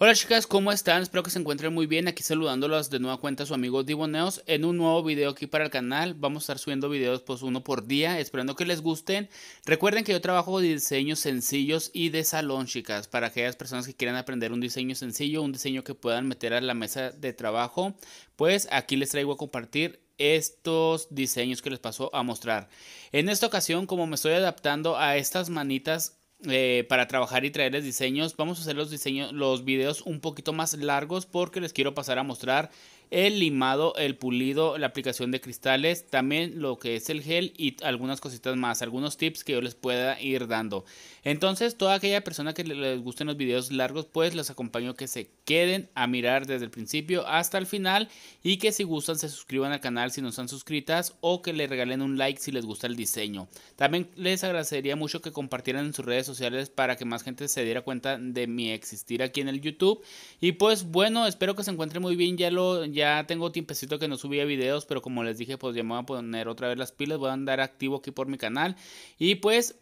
Hola chicas, ¿cómo están? Espero que se encuentren muy bien. Aquí saludándolos de nueva cuenta su amigo Diboneos en un nuevo video aquí para el canal. Vamos a estar subiendo videos pues uno por día, esperando que les gusten. Recuerden que yo trabajo diseños sencillos y de salón, chicas, para aquellas personas que quieran aprender un diseño sencillo, un diseño que puedan meter a la mesa de trabajo, pues aquí les traigo a compartir estos diseños que les paso a mostrar. En esta ocasión, como me estoy adaptando a estas manitas eh, para trabajar y traerles diseños. Vamos a hacer los diseños, los videos un poquito más largos porque les quiero pasar a mostrar el limado, el pulido, la aplicación de cristales, también lo que es el gel y algunas cositas más, algunos tips que yo les pueda ir dando. Entonces, toda aquella persona que les gusten los videos largos, pues los acompaño que se queden a mirar desde el principio hasta el final y que si gustan se suscriban al canal si no están suscritas o que le regalen un like si les gusta el diseño. También les agradecería mucho que compartieran en sus redes sociales para que más gente se diera cuenta de mi existir aquí en el YouTube. Y pues bueno, espero que se encuentren muy bien, ya lo ya tengo tiempecito que no subía videos, pero como les dije, pues ya me voy a poner otra vez las pilas, voy a andar activo aquí por mi canal. Y pues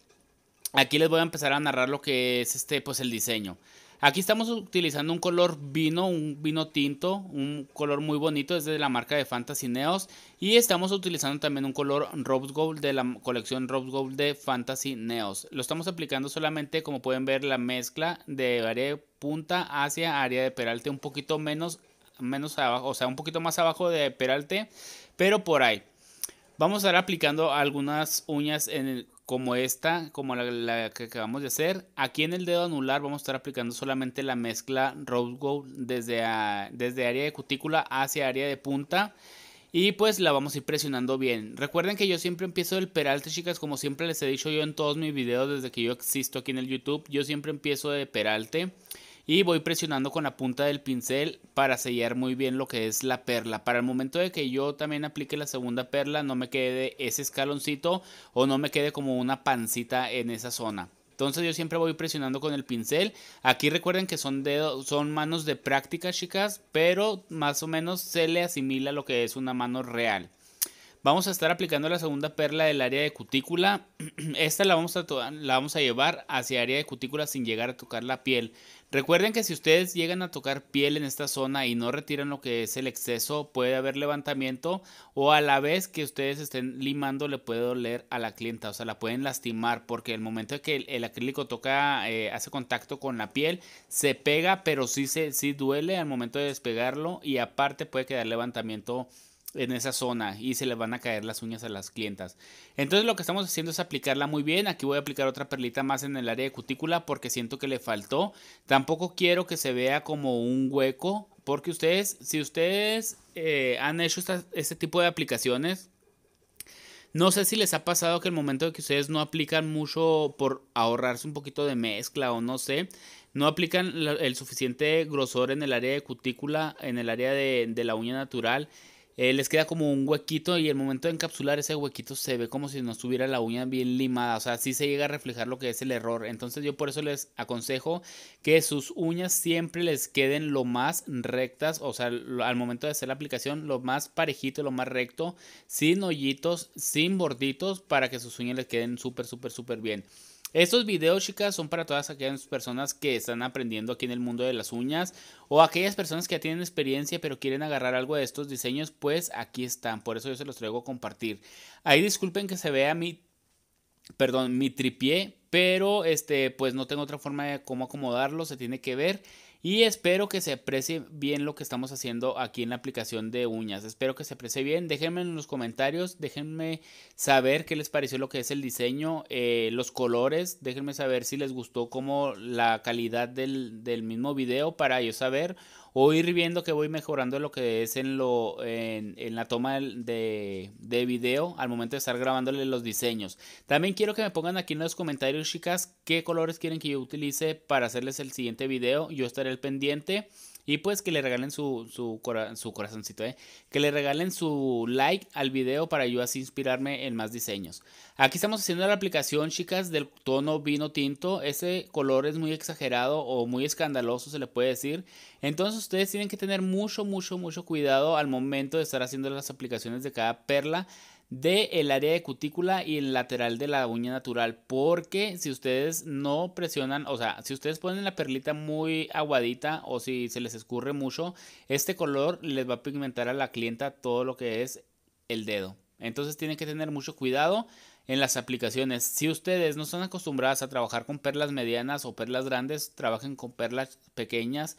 aquí les voy a empezar a narrar lo que es este, pues el diseño. Aquí estamos utilizando un color vino, un vino tinto, un color muy bonito, es de la marca de Fantasy Neos. Y estamos utilizando también un color Rose Gold de la colección Rose Gold de Fantasy Neos. Lo estamos aplicando solamente, como pueden ver, la mezcla de área de punta hacia área de peralte un poquito menos menos abajo, o sea, un poquito más abajo de peralte, pero por ahí. Vamos a estar aplicando algunas uñas como esta, como la, que acabamos de hacer. Aquí en el dedo anular vamos a estar aplicando solamente la mezcla Rose Gold desde, desde área de cutícula hacia área de punta. Y pues la vamos a ir presionando bien. Recuerden que yo siempre empiezo el peralte, chicas, como siempre les he dicho yo en todos mis videos desde que yo existo aquí en el YouTube. Yo siempre empiezo de peralte y voy presionando con la punta del pincel para sellar muy bien lo que es la perla. Para el momento de que yo también aplique la segunda perla no me quede ese escaloncito o no me quede como una pancita en esa zona. Entonces yo siempre voy presionando con el pincel. Aquí recuerden que son son manos de práctica, chicas, pero más o menos se le asimila lo que es una mano real. Vamos a estar aplicando la segunda perla del área de cutícula. Esta la vamos a, la vamos a llevar hacia área de cutícula sin llegar a tocar la piel. Recuerden que si ustedes llegan a tocar piel en esta zona y no retiran lo que es el exceso, puede haber levantamiento o a la vez que ustedes estén limando le puede doler a la clienta, o sea, la pueden lastimar porque el momento que el, acrílico toca, eh, hace contacto con la piel, se pega, pero sí, se, sí duele al momento de despegarlo y aparte puede quedar levantamiento en esa zona y se le van a caer las uñas a las clientas. Entonces lo que estamos haciendo es aplicarla muy bien. Aquí voy a aplicar otra perlita más en el área de cutícula porque siento que le faltó. Tampoco quiero que se vea como un hueco porque ustedes, si ustedes eh, han hecho este tipo de aplicaciones, no sé si les ha pasado que el momento de que ustedes no aplican mucho por ahorrarse un poquito de mezcla o no sé, no aplican el suficiente grosor en el área de cutícula, en el área de, de la uña natural eh, les queda como un huequito y el momento de encapsular ese huequito se ve como si no estuviera la uña bien limada, o sea, así se llega a reflejar lo que es el error. Entonces yo por eso les aconsejo que sus uñas siempre les queden lo más rectas, o sea, al momento de hacer la aplicación lo más parejito, lo más recto, sin hoyitos, sin borditos, para que sus uñas les queden súper, súper, súper bien. Estos videos, chicas, son para todas aquellas personas que están aprendiendo aquí en el mundo de las uñas o aquellas personas que ya tienen experiencia pero quieren agarrar algo de estos diseños, pues aquí están. Por eso yo se los traigo a compartir. Ahí disculpen que se vea mi perdón, mi tripié, pero este, pues no tengo otra forma de cómo acomodarlo, se tiene que ver. Y espero que se aprecie bien lo que estamos haciendo aquí en la aplicación de uñas. Espero que se aprecie bien. Déjenme en los comentarios, déjenme saber qué les pareció lo que es el diseño, eh, los colores. Déjenme saber si les gustó como la calidad del, del mismo video para yo saber voy ir viendo que voy mejorando lo que es en, lo, en, la toma de, de, video al momento de estar grabándole los diseños. También quiero que me pongan aquí en los comentarios, chicas, qué colores quieren que yo utilice para hacerles el siguiente video. Yo estaré al pendiente. Y pues que le regalen su, su, corazoncito, ¿eh? Que le regalen su like al video para yo así inspirarme en más diseños. Aquí estamos haciendo la aplicación, chicas, del tono vino tinto. Ese color es muy exagerado o muy escandaloso, se le puede decir. Entonces ustedes tienen que tener mucho, mucho, mucho cuidado al momento de estar haciendo las aplicaciones de cada perla de el área de cutícula y el lateral de la uña natural. Porque si ustedes no presionan, o sea, si ustedes ponen la perlita muy aguadita o si se les escurre mucho, este color les va a pigmentar a la clienta todo lo que es el dedo. Entonces tienen que tener mucho cuidado en las aplicaciones. Si ustedes no están acostumbradas a trabajar con perlas medianas o perlas grandes, trabajen con perlas pequeñas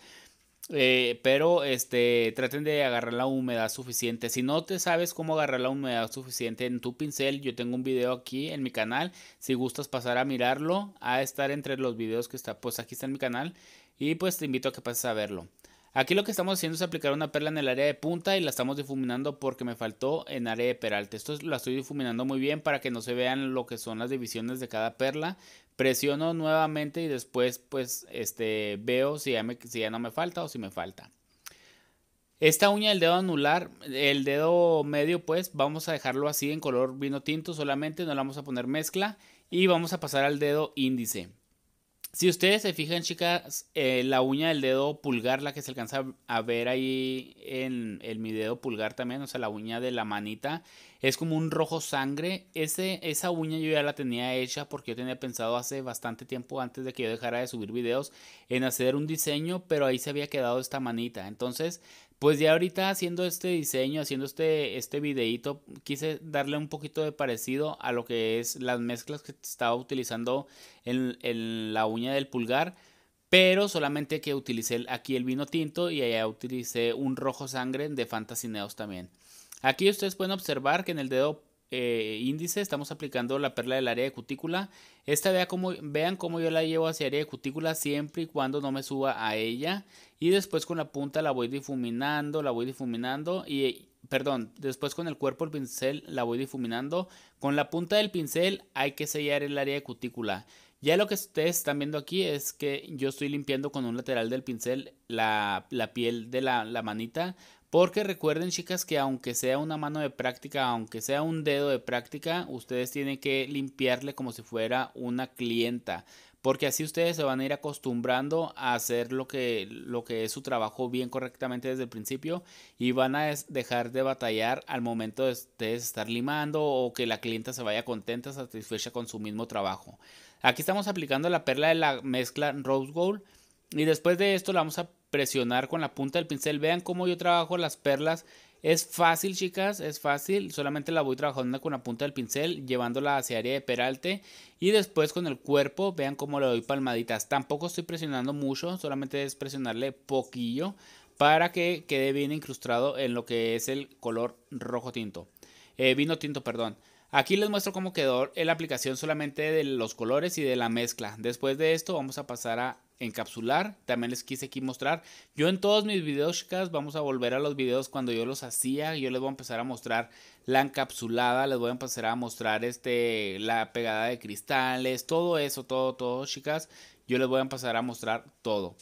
eh, pero este, traten de agarrar la humedad suficiente. Si no te sabes cómo agarrar la humedad suficiente en tu pincel, yo tengo un video aquí en mi canal. Si gustas pasar a mirarlo, a estar entre los videos que está, pues aquí está en mi canal. Y pues te invito a que pases a verlo. Aquí lo que estamos haciendo es aplicar una perla en el área de punta y la estamos difuminando porque me faltó en área de peralte. Esto la estoy difuminando muy bien para que no se vean lo que son las divisiones de cada perla, presiono nuevamente y después pues este, veo si ya, si ya no me falta o si me falta. Esta uña del dedo anular, el dedo medio pues vamos a dejarlo así en color vino tinto solamente, no la vamos a poner mezcla y vamos a pasar al dedo índice. Si ustedes se fijan, chicas, eh, la uña del dedo pulgar, la que se alcanza a ver ahí en, el mi dedo pulgar también, o sea, la uña de la manita, es como un rojo sangre. Ese, esa uña yo ya la tenía hecha porque yo tenía pensado hace bastante tiempo antes de que yo dejara de subir videos en hacer un diseño, pero ahí se había quedado esta manita. Entonces, pues ya ahorita haciendo este diseño, haciendo este, este quise darle un poquito de parecido a lo que es las mezclas que estaba utilizando en, en la uña del pulgar, pero solamente que utilicé aquí el vino tinto y allá utilicé un rojo sangre de Fantasy también. Aquí ustedes pueden observar que en el dedo eh, índice, estamos aplicando la perla del área de cutícula. Esta vea como, vean cómo yo la llevo hacia área de cutícula siempre y cuando no me suba a ella. Y después con la punta la voy difuminando, la voy difuminando y... Perdón, después con el cuerpo del pincel la voy difuminando. Con la punta del pincel hay que sellar el área de cutícula. Ya lo que ustedes están viendo aquí es que yo estoy limpiando con un lateral del pincel la, la piel de la, la manita porque recuerden chicas que aunque sea una mano de práctica, aunque sea un dedo de práctica, ustedes tienen que limpiarle como si fuera una clienta. Porque así ustedes se van a ir acostumbrando a hacer lo que, lo que es su trabajo bien correctamente desde el principio y van a dejar de batallar al momento de ustedes estar limando o que la clienta se vaya contenta, satisfecha con su mismo trabajo. Aquí estamos aplicando la perla de la mezcla Rose Gold. Y después de esto la vamos a presionar con la punta del pincel. Vean cómo yo trabajo las perlas. Es fácil, chicas, es fácil. Solamente la voy trabajando con la punta del pincel, llevándola hacia área de peralte. Y después con el cuerpo, vean cómo le doy palmaditas. Tampoco estoy presionando mucho, solamente es presionarle poquillo para que quede bien incrustado en lo que es el color rojo tinto. Eh, vino tinto, perdón. Aquí les muestro cómo quedó la aplicación solamente de los colores y de la mezcla. Después de esto vamos a pasar a encapsular. También les quise aquí mostrar. Yo en todos mis videos, chicas, vamos a volver a los videos cuando yo los hacía. Yo les voy a empezar a mostrar la encapsulada. Les voy a empezar a mostrar este, la pegada de cristales. Todo eso, todo, todo, chicas. Yo les voy a empezar a mostrar todo.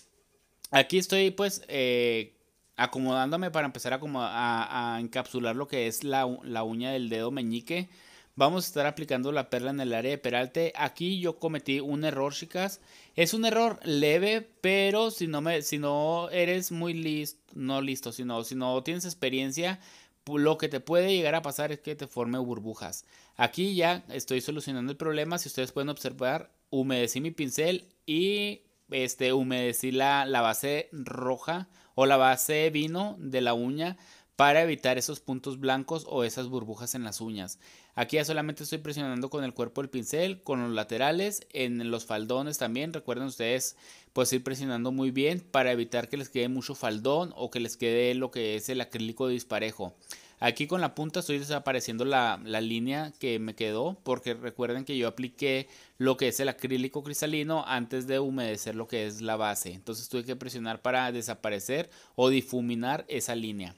Aquí estoy pues eh, acomodándome para empezar a, a, encapsular lo que es la, la uña del dedo meñique. Vamos a estar aplicando la perla en el área de peralte. Aquí yo cometí un error, chicas. Es un error leve, pero si no, me, no eres muy listo, no listo, sino si no tienes experiencia, lo que te puede llegar a pasar es que te forme burbujas. Aquí ya estoy solucionando el problema. Si ustedes pueden observar, humedecí mi pincel y este, humedecí la base roja o la base vino de la uña para evitar esos puntos blancos o esas burbujas en las uñas. Aquí ya solamente estoy presionando con el cuerpo del pincel, con los laterales, en los faldones también. Recuerden ustedes pues ir presionando muy bien para evitar que les quede mucho faldón o que les quede lo que es el acrílico disparejo. Aquí con la punta estoy desapareciendo la, la, línea que me quedó porque recuerden que yo apliqué lo que es el acrílico cristalino antes de humedecer lo que es la base. Entonces tuve que presionar para desaparecer o difuminar esa línea.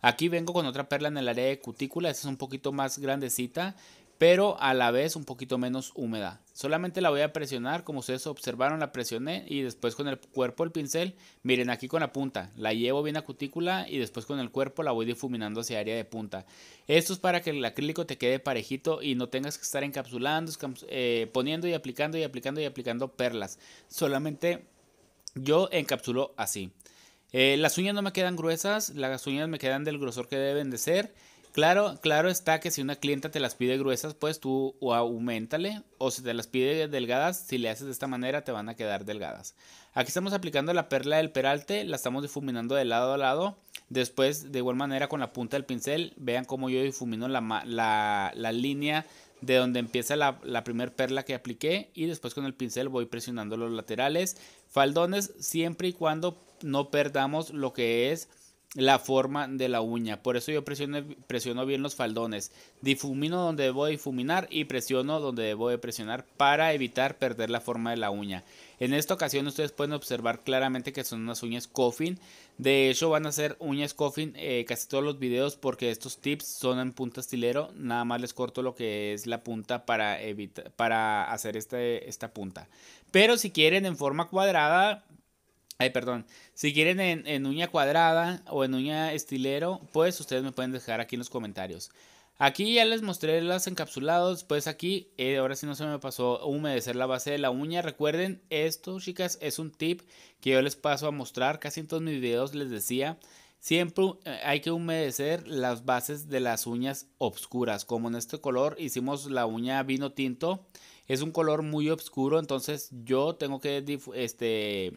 Aquí vengo con otra perla en el área de cutícula, esta es un poquito más grandecita, pero a la vez un poquito menos húmeda. Solamente la voy a presionar, como ustedes observaron, la presioné y después con el cuerpo el pincel, miren aquí con la punta, la llevo bien a cutícula y después con el cuerpo la voy difuminando hacia área de punta. Esto es para que el acrílico te quede parejito y no tengas que estar encapsulando, eh, poniendo y aplicando y aplicando y aplicando perlas. Solamente yo encapsulo así. Eh, las uñas no me quedan gruesas, las uñas me quedan del grosor que deben de ser. Claro, claro está que si una clienta te las pide gruesas, pues tú o aumentale, o si te las pide delgadas, si le haces de esta manera te van a quedar delgadas. Aquí estamos aplicando la perla del peralte, la estamos difuminando de lado a lado. Después, de igual manera, con la punta del pincel, vean cómo yo difumino la, línea de donde empieza la, la primera perla que apliqué y después con el pincel voy presionando los laterales. Faldones siempre y cuando no perdamos lo que es la forma de la uña. Por eso yo presiono, presiono, bien los faldones. Difumino donde debo difuminar y presiono donde debo de presionar para evitar perder la forma de la uña. En esta ocasión ustedes pueden observar claramente que son unas uñas coffin. De hecho van a ser uñas coffin eh, casi todos los videos porque estos tips son en punta estilero. Nada más les corto lo que es la punta para, para hacer este, esta punta. Pero si quieren en forma cuadrada Ay, perdón. Si quieren en, uña cuadrada o en uña estilero, pues ustedes me pueden dejar aquí en los comentarios. Aquí ya les mostré las encapsulados, pues aquí, eh, ahora sí no se me pasó humedecer la base de la uña. Recuerden, esto chicas es un tip que yo les paso a mostrar, casi en todos mis videos les decía, siempre eh, hay que humedecer las bases de las uñas obscuras, como en este color hicimos la uña vino tinto, es un color muy oscuro, entonces yo tengo que este,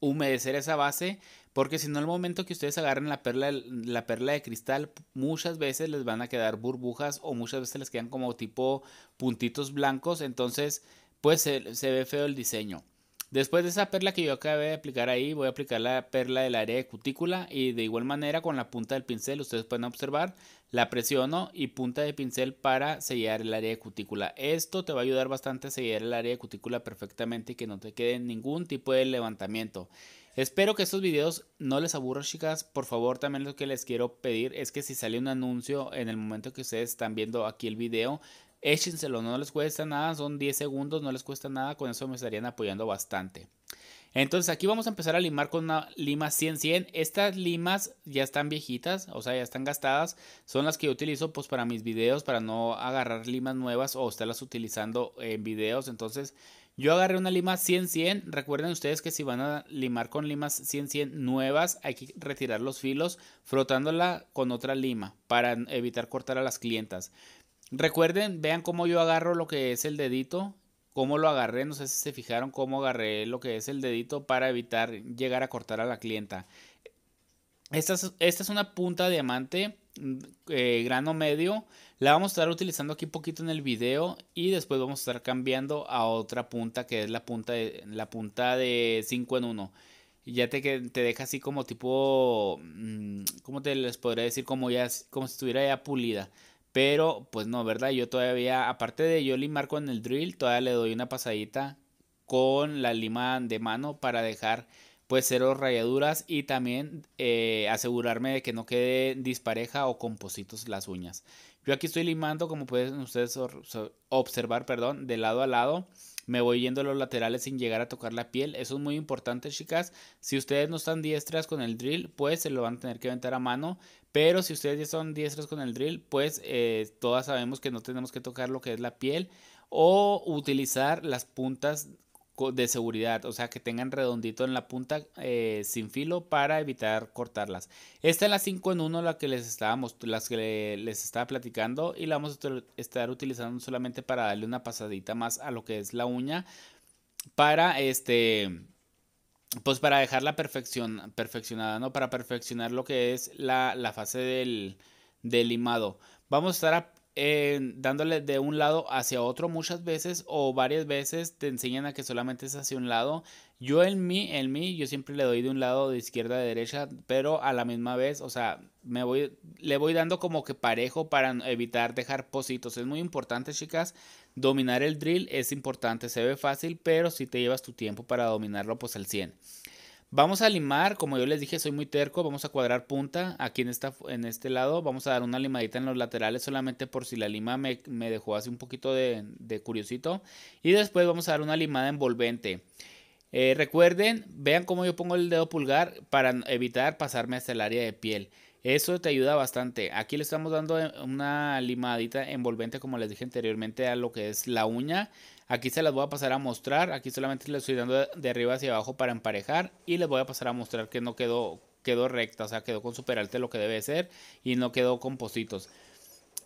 humedecer esa base, porque si no, al momento que ustedes agarren la perla, la perla de cristal, muchas veces les van a quedar burbujas o muchas veces les quedan como tipo puntitos blancos, entonces pues se ve feo el diseño. Después de esa perla que yo acabé de aplicar ahí, voy a aplicar la perla del área de cutícula y de igual manera con la punta del pincel, ustedes pueden observar, la presiono y punta de pincel para sellar el área de cutícula. Esto te va a ayudar bastante a sellar el área de cutícula perfectamente y que no te quede ningún tipo de levantamiento. Espero que estos videos no les aburran, chicas, por favor también lo que les quiero pedir es que si sale un anuncio en el momento que ustedes están viendo aquí el video, échenselo, no les cuesta nada, son 10 segundos, no les cuesta nada, con eso me estarían apoyando bastante. Entonces aquí vamos a empezar a limar con una lima 100-100. Estas limas ya están viejitas, o sea, ya están gastadas. Son las que yo utilizo pues para mis videos, para no agarrar limas nuevas o estarlas utilizando en videos. Entonces yo agarré una lima 100-100. Recuerden ustedes que si van a limar con limas 100-100 nuevas, hay que retirar los filos frotándola con otra lima para evitar cortar a las clientas. Recuerden, vean cómo yo agarro lo que es el dedito, cómo lo agarré, no sé si se fijaron cómo agarré lo que es el dedito para evitar llegar a cortar a la clienta. Esta es, es una punta diamante mm, eh, grano medio, la vamos a estar utilizando aquí un poquito en el video y después vamos a estar cambiando a otra punta que es la punta de, la punta de 5 en 1 ya te, te deja así como tipo, mm, ¿cómo te les podría decir? Como ya, como si estuviera ya pulida. Pero pues no, ¿verdad? Yo todavía, aparte de yo limar con el drill, todavía le doy una pasadita con la lima de mano para dejar pues cero rayaduras y también eh, asegurarme de que no quede dispareja o compositos las uñas. Yo aquí estoy limando, como pueden ustedes observar, perdón, de lado a lado me voy yendo a los laterales sin llegar a tocar la piel. Eso es muy importante, chicas. Si ustedes no están diestras con el drill, pues se lo van a tener que aventar a mano. Pero si ustedes ya son diestras con el drill, pues eh, todas sabemos que no tenemos que tocar lo que es la piel o utilizar las puntas de seguridad, o sea que tengan redondito en la punta eh, sin filo para evitar cortarlas. Esta es la 5 en 1 la que les estábamos, las que les estaba platicando y la vamos a estar utilizando solamente para darle una pasadita más a lo que es la uña para este pues para dejar la perfección perfeccionada, ¿no? Para perfeccionar lo que es la, la fase del, del limado. Vamos a estar a dándole de un lado hacia otro muchas veces o varias veces te enseñan a que solamente es hacia un lado. Yo en mí, en mí, yo siempre le doy de un lado de izquierda a derecha, pero a la misma vez, o sea, me voy, le voy dando como que parejo para evitar dejar positos. Es muy importante, chicas, dominar el drill es importante, se ve fácil, pero si te llevas tu tiempo para dominarlo, pues al 100. Vamos a limar, como yo les dije, soy muy terco, vamos a cuadrar punta aquí en, esta, en este lado, vamos a dar una limadita en los laterales solamente por si la lima me, dejó así un poquito de, curiosito. Y después vamos a dar una limada envolvente. Eh, recuerden, vean cómo yo pongo el dedo pulgar para evitar pasarme hasta el área de piel. Eso te ayuda bastante. Aquí le estamos dando una limadita envolvente, como les dije anteriormente, a lo que es la uña. Aquí se las voy a pasar a mostrar. Aquí solamente les estoy dando de arriba hacia abajo para emparejar. Y les voy a pasar a mostrar que no quedó, quedó recta. O sea, quedó con superalte lo que debe ser. Y no quedó con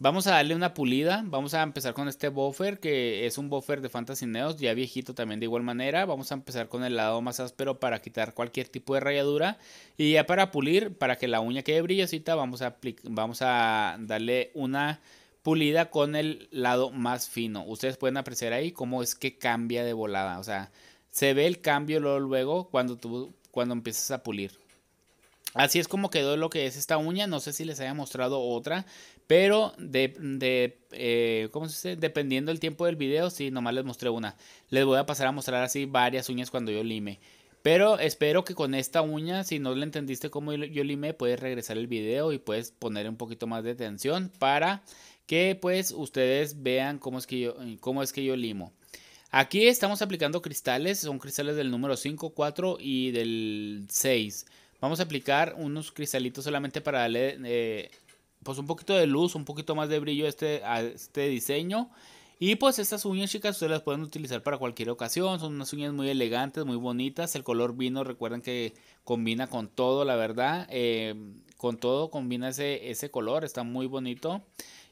Vamos a darle una pulida. Vamos a empezar con este buffer, que es un buffer de Fantasy Neos, ya viejito también de igual manera. Vamos a empezar con el lado más áspero para quitar cualquier tipo de rayadura. Y ya para pulir, para que la uña quede brillosita, vamos a, vamos a darle una pulida con el lado más fino. Ustedes pueden apreciar ahí cómo es que cambia de volada. O sea, se ve el cambio luego, cuando, tú, cuando empiezas a pulir. Así es como quedó lo que es esta uña. No sé si les haya mostrado otra. Pero de, de eh, ¿cómo se dice? Dependiendo el tiempo del video, Si nomás les mostré una. Les voy a pasar a mostrar así varias uñas cuando yo lime. Pero espero que con esta uña, si no le entendiste cómo yo, lime puedes regresar el video y puedes poner un poquito más de atención para que pues ustedes vean cómo es que yo, eh, cómo es que yo limo. Aquí estamos aplicando cristales, son cristales del número 5, 4 y del 6. Vamos a aplicar unos cristalitos solamente para darle eh, pues un poquito de luz, un poquito más de brillo a este, a este diseño. Y pues estas uñas chicas ustedes las pueden utilizar para cualquier ocasión, son unas uñas muy elegantes, muy bonitas. El color vino, recuerden que combina con todo, la verdad. Eh, con todo combina ese color, está muy bonito.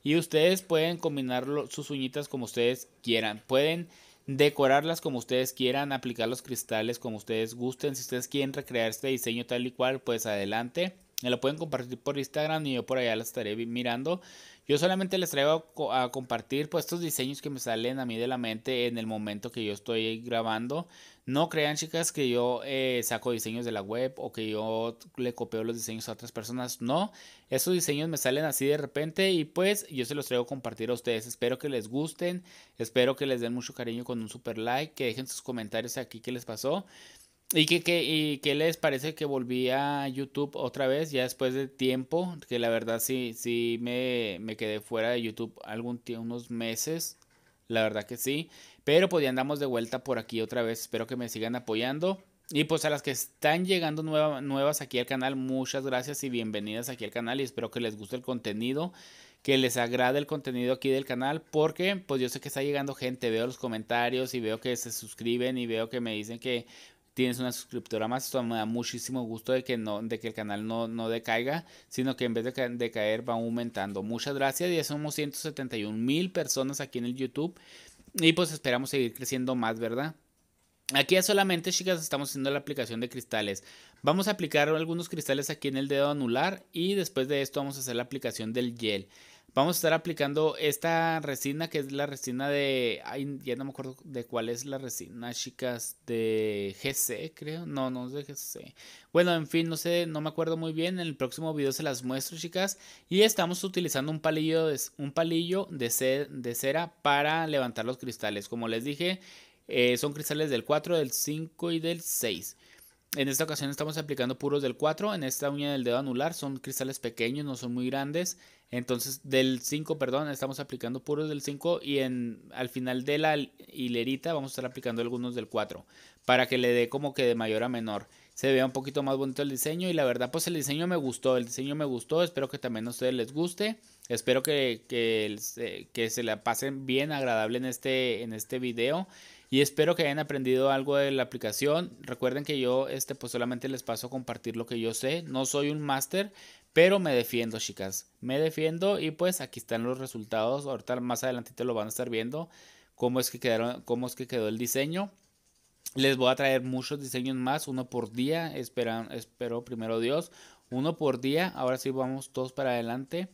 Y ustedes pueden combinar sus uñitas como ustedes quieran. Pueden decorarlas como ustedes quieran, aplicar los cristales como ustedes gusten. Si ustedes quieren recrear este diseño tal y cual, pues adelante. Me lo pueden compartir por Instagram y yo por allá la estaré mirando. Yo solamente les traigo a compartir pues estos diseños que me salen a mí de la mente en el momento que yo estoy grabando. No crean chicas que yo eh, saco diseños de la web o que yo le copio los diseños a otras personas. No, esos diseños me salen así de repente y pues yo se los traigo a compartir a ustedes. Espero que les gusten, espero que les den mucho cariño con un super like, que dejen sus comentarios aquí que les pasó. ¿Y qué, ¿Y qué, les parece que volví a YouTube otra vez, ya después de tiempo? Que la verdad sí, sí me, quedé fuera de YouTube algún unos meses, la verdad que sí. Pero pues ya andamos de vuelta por aquí otra vez, espero que me sigan apoyando. Y pues a las que están llegando nuevas aquí al canal, muchas gracias y bienvenidas aquí al canal y espero que les guste el contenido, que les agrade el contenido aquí del canal, porque pues yo sé que está llegando gente, veo los comentarios y veo que se suscriben y veo que me dicen que tienes una suscriptora más, esto me da muchísimo gusto de que, no, de que el canal no, no decaiga, sino que en vez de, de caer va aumentando. Muchas gracias, ya somos 171 mil personas aquí en el YouTube y pues esperamos seguir creciendo más, ¿verdad? Aquí ya solamente, chicas, estamos haciendo la aplicación de cristales. Vamos a aplicar algunos cristales aquí en el dedo anular y después de esto vamos a hacer la aplicación del gel vamos a estar aplicando esta resina que es la resina de ya no me acuerdo de cuál es la resina chicas de GC creo no no es de GC bueno en fin no sé no me acuerdo muy bien en el próximo video se las muestro chicas y estamos utilizando un palillo de, un palillo de, cera para levantar los cristales como les dije eh, son cristales del 4 del 5 y del 6 en esta ocasión estamos aplicando puros del 4. En esta uña del dedo anular son cristales pequeños, no son muy grandes. Entonces del 5, perdón, estamos aplicando puros del 5 y en, al final de la hilerita vamos a estar aplicando algunos del 4 para que le dé como que de mayor a menor. Se vea un poquito más bonito el diseño y la verdad pues el diseño me gustó, el diseño me gustó, espero que también a ustedes les guste. Espero que, que, eh, se la pasen bien agradable en este, en este video. Y espero que hayan aprendido algo de la aplicación. Recuerden que yo este, pues solamente les paso a compartir lo que yo sé. No soy un máster, pero me defiendo, chicas. Me defiendo y pues aquí están los resultados. Ahorita más adelantito lo van a estar viendo. Cómo es que quedaron, cómo es que quedó el diseño. Les voy a traer muchos diseños más, uno por día. Esperan, espero primero Dios. Uno por día. Ahora sí vamos todos para adelante.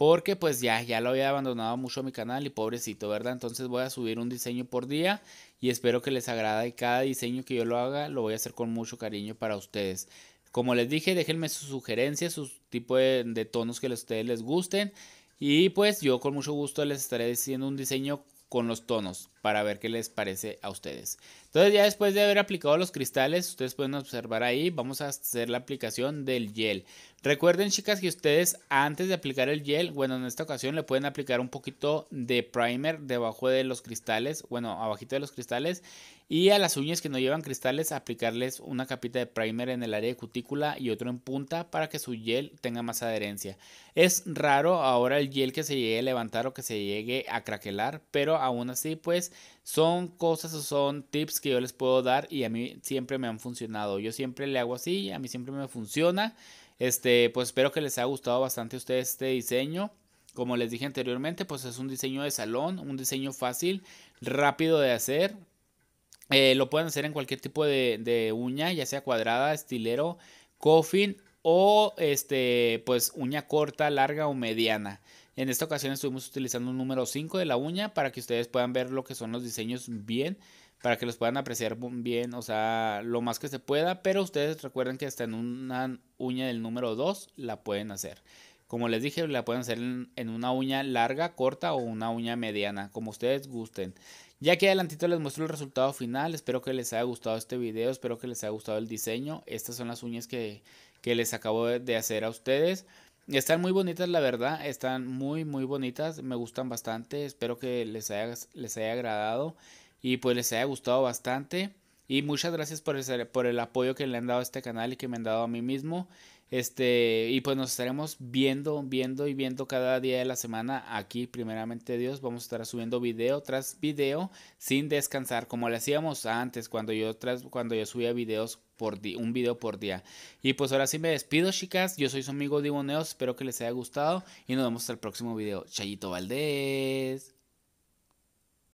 Porque pues ya, ya lo había abandonado mucho mi canal y pobrecito, ¿verdad? Entonces voy a subir un diseño por día y espero que les agrada y cada diseño que yo lo haga lo voy a hacer con mucho cariño para ustedes. Como les dije, déjenme sus sugerencias, sus tipo de, tonos que a ustedes les gusten y pues yo con mucho gusto les estaré haciendo un diseño con los tonos para ver qué les parece a ustedes. Entonces ya después de haber aplicado los cristales, ustedes pueden observar ahí, vamos a hacer la aplicación del gel. Recuerden, chicas, que ustedes antes de aplicar el gel, bueno, en esta ocasión le pueden aplicar un poquito de primer debajo de los cristales, bueno, abajito de los cristales. Y a las uñas que no llevan cristales, aplicarles una capita de primer en el área de cutícula y otro en punta para que su gel tenga más adherencia. Es raro ahora el gel que se llegue a levantar o que se llegue a craquelar, pero aún así, pues son cosas o son tips que yo les puedo dar y a mí siempre me han funcionado. Yo siempre le hago así, a mí siempre me funciona. Este, pues espero que les haya gustado bastante a ustedes este diseño. Como les dije anteriormente, pues es un diseño de salón, un diseño fácil, rápido de hacer. Eh, lo pueden hacer en cualquier tipo de, uña, ya sea cuadrada, estilero, coffin o este, pues uña corta, larga o mediana. En esta ocasión estuvimos utilizando un número 5 de la uña para que ustedes puedan ver lo que son los diseños bien para que los puedan apreciar bien, o sea, lo más que se pueda, pero ustedes recuerden que hasta en una uña del número 2 la pueden hacer. Como les dije, la pueden hacer en, una uña larga, corta o una uña mediana, como ustedes gusten. Ya que adelantito les muestro el resultado final, espero que les haya gustado este video, espero que les haya gustado el diseño. Estas son las uñas que, que les acabo de hacer a ustedes. Están muy bonitas, la verdad. Están muy, muy bonitas. Me gustan bastante. Espero que les haya, les haya agradado y pues les haya gustado bastante. Y muchas gracias por el, por el apoyo que le han dado a este canal y que me han dado a mí mismo. Este, y pues nos estaremos viendo, viendo y viendo cada día de la semana aquí, primeramente Dios. Vamos a estar subiendo video tras video sin descansar, como le hacíamos antes cuando yo, tras, cuando yo subía videos por un video por día. Y pues ahora sí me despido, chicas. Yo soy su amigo Divoneos, espero que les haya gustado y nos vemos hasta el próximo video. Chayito Valdés.